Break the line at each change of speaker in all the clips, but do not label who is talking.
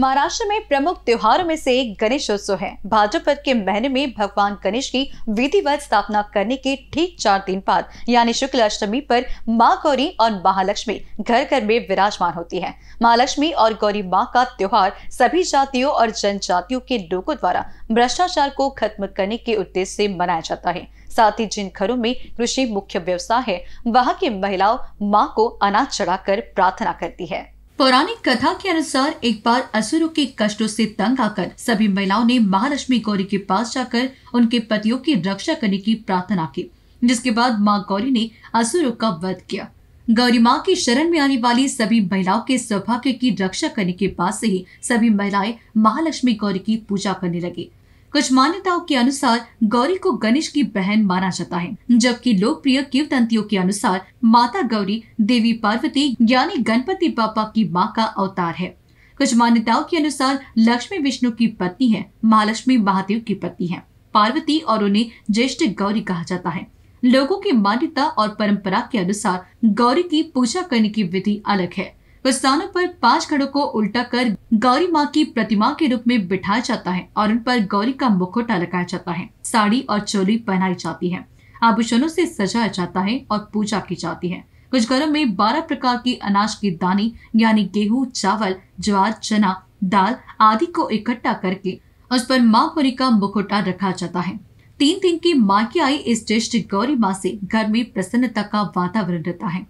महाराष्ट्र में प्रमुख त्योहारों में से एक गणेश उत्सव है भाद्रपद के महीने में भगवान गणेश की विधिवत स्थापना करने के ठीक चार दिन बाद यानी शुक्ल अष्टमी पर माँ गौरी और महालक्ष्मी घर घर में विराजमान होती है महालक्ष्मी और गौरी माँ का त्योहार सभी जातियों और जनजातियों के लोगों द्वारा भ्रष्टाचार को खत्म करने के उद्देश्य से मनाया जाता है साथ ही जिन घरों में कृषि मुख्य व्यवसाय है वहाँ की महिलाओं माँ को अनाज चढ़ाकर प्रार्थना करती है पौराणिक कथा के अनुसार एक बार असुरों के कष्टों से तंग आकर सभी महिलाओं ने महालक्ष्मी गौरी के पास जाकर उनके पतियों की रक्षा करने की प्रार्थना की जिसके बाद माँ गौरी ने असुरों का वध किया गौरी माँ की शरण में आने वाली सभी महिलाओं के सौभाग्य की रक्षा करने के बाद से ही सभी महिलाएं महालक्ष्मी गौरी की पूजा करने लगी कुछ मान्यताओं के अनुसार गौरी को गणेश की बहन माना जाता है जबकि लोकप्रिय किवदंतियों के अनुसार माता गौरी देवी पार्वती यानी गणपति बापा की माँ का अवतार है कुछ मान्यताओं के अनुसार लक्ष्मी विष्णु की पत्नी है महालक्ष्मी महादेव की पत्नी है पार्वती और उन्हें ज्येष्ठ गौरी कहा जाता है लोगों की मान्यता और परंपरा के अनुसार गौरी की पूजा करने की विधि अलग है स्थानों पर पांच खड़ों को उल्टा कर गौरी माँ की प्रतिमा के रूप में बिठाया जाता है और उन पर गौरी का मुखोटा लगाया जाता है साड़ी और चोली पहनाई जाती है आभूषणों से सजाया जाता है और पूजा की जाती है कुछ घरों में बारह प्रकार की अनाज की दानी यानी गेहूं चावल ज्वार चना दाल आदि को इकट्ठा करके उस पर माँ गौरी का मुखोटा रखा जाता है तीन दिन की माँ की आई इस ज्येष्ठ गौरी माँ से घर में प्रसन्नता का वातावरण रहता है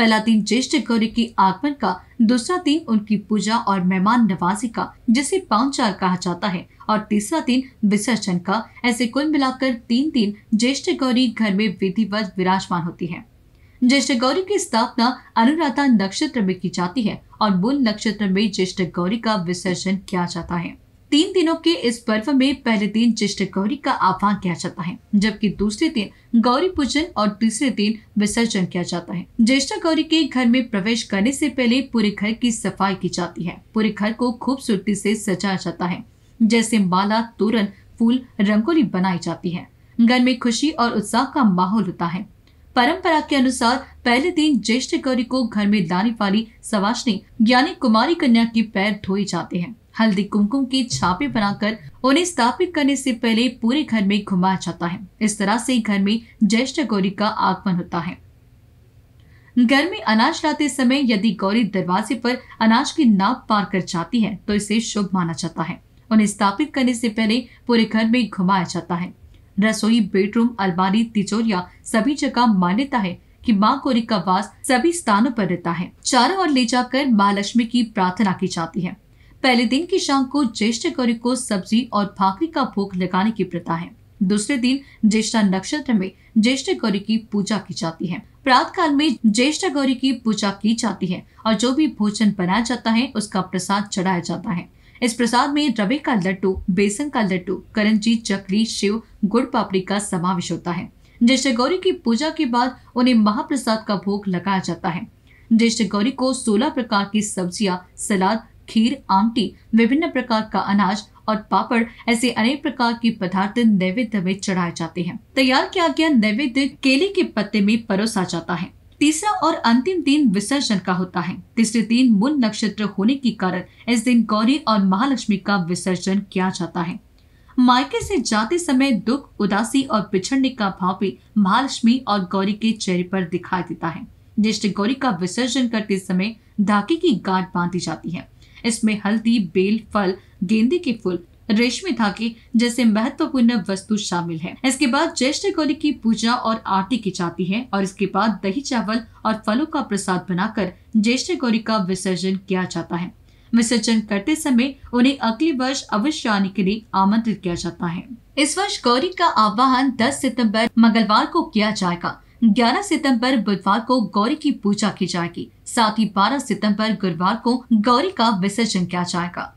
पहला दिन ज्येष्ठ गौरी के आगमन का दूसरा दिन उनकी पूजा और मेहमान नवाजी का जिसे पांचाल कहा जाता है और तीसरा दिन विसर्जन का ऐसे कुल मिलाकर तीन दिन ज्येष्ठ गौरी घर में विधिवत विराजमान होती है ज्येष्ठ गौरी की स्थापना अनुराधा नक्षत्र में की जाती है और मूल नक्षत्र में ज्येष्ठ गौरी का विसर्जन किया जाता है तीन दिनों के इस पर्व में पहले दिन ज्येष्ठ गौरी का आह्वान किया जाता है जबकि दूसरे दिन गौरी पूजन और तीसरे दिन विसर्जन किया जाता है ज्येष्ठ गौरी के घर में प्रवेश करने से पहले पूरे घर की सफाई की जाती है पूरे घर को खूबसूरती से सजाया जाता है जैसे माला तोरण फूल रंगोली बनाई जाती है घर में खुशी और उत्साह का माहौल होता है परंपरा के अनुसार पहले दिन ज्येष्ठ गौरी को घर में लाने वाली सवाशनी यानी कुमारी कन्या के पैर धोए जाते हैं हल्दी कुमकुम के छापे बनाकर उन्हें स्थापित करने से पहले पूरे घर में घुमाया जाता है इस तरह से घर में ज्येष्ठ गौरी का आगमन होता है घर में अनाज लाते समय यदि गौरी दरवाजे पर अनाज की नाप पार कर जाती है तो इसे शुभ माना जाता है उन्हें स्थापित करने से पहले पूरे घर में घुमाया जाता है रसोई बेडरूम अलमारी तिजोरिया सभी जगह मान्यता है कि माँ गौरी का वास सभी स्थानों पर रहता है चारों ओर ले जाकर माँ लक्ष्मी की प्रार्थना की जाती है पहले दिन की शाम को ज्येष्ठ गौरी को सब्जी और भाकरी का भोग लगाने की प्रथा है दूसरे दिन ज्येष्ठ नक्षत्र में ज्येष्ठ गौरी की पूजा की जाती है प्रात काल में ज्येष्ठ गौरी की पूजा की जाती है और जो भी भोजन बनाया जाता है उसका प्रसाद चढ़ाया जाता है इस प्रसाद में रवे का लड्डू बेसन का लड्डू करंजी चकली शिव गुड़ पापड़ी का समावेश होता है ज्येष्ठ गौरी की पूजा के बाद उन्हें महाप्रसाद का भोग लगाया जाता है ज्येष्ठ गौरी को 16 प्रकार की सब्जियां सलाद खीर आमटी विभिन्न प्रकार का अनाज और पापड़ ऐसे अनेक प्रकार के पदार्थ नैवेद्य में चढ़ाए जाते हैं तैयार किया गया नैवेद्य केले के पत्ते में परोसा जाता है तीसरा और अंतिम दिन विसर्जन का होता है तीसरे दिन मूल नक्षत्र होने के कारण इस दिन गौरी और महालक्ष्मी का विसर्जन किया जाता है मायके से जाते समय दुख उदासी और पिछड़ने का भाव भी महालक्ष्मी और गौरी के चेहरे पर दिखाई देता है ज्येष्ठ गौरी का विसर्जन करते समय धाके की गांठ बांधी जाती है इसमें हल्दी बेल फल गेंदे के फूल रेशमी धागे जैसे महत्वपूर्ण वस्तु शामिल है इसके बाद ज्येष्ठ गौरी की पूजा और आरती की जाती है और इसके बाद दही चावल और फलों का प्रसाद बनाकर ज्येष्ठ गौरी का विसर्जन किया जाता है विसर्जन करते समय उन्हें अगले वर्ष अवश्य आने के लिए आमंत्रित किया जाता है इस वर्ष गौरी का आवाहन 10 सितंबर मंगलवार को किया जाएगा 11 सितंबर बुधवार को गौरी की पूजा की जाएगी साथ ही 12 सितंबर गुरुवार को गौरी का विसर्जन किया जाएगा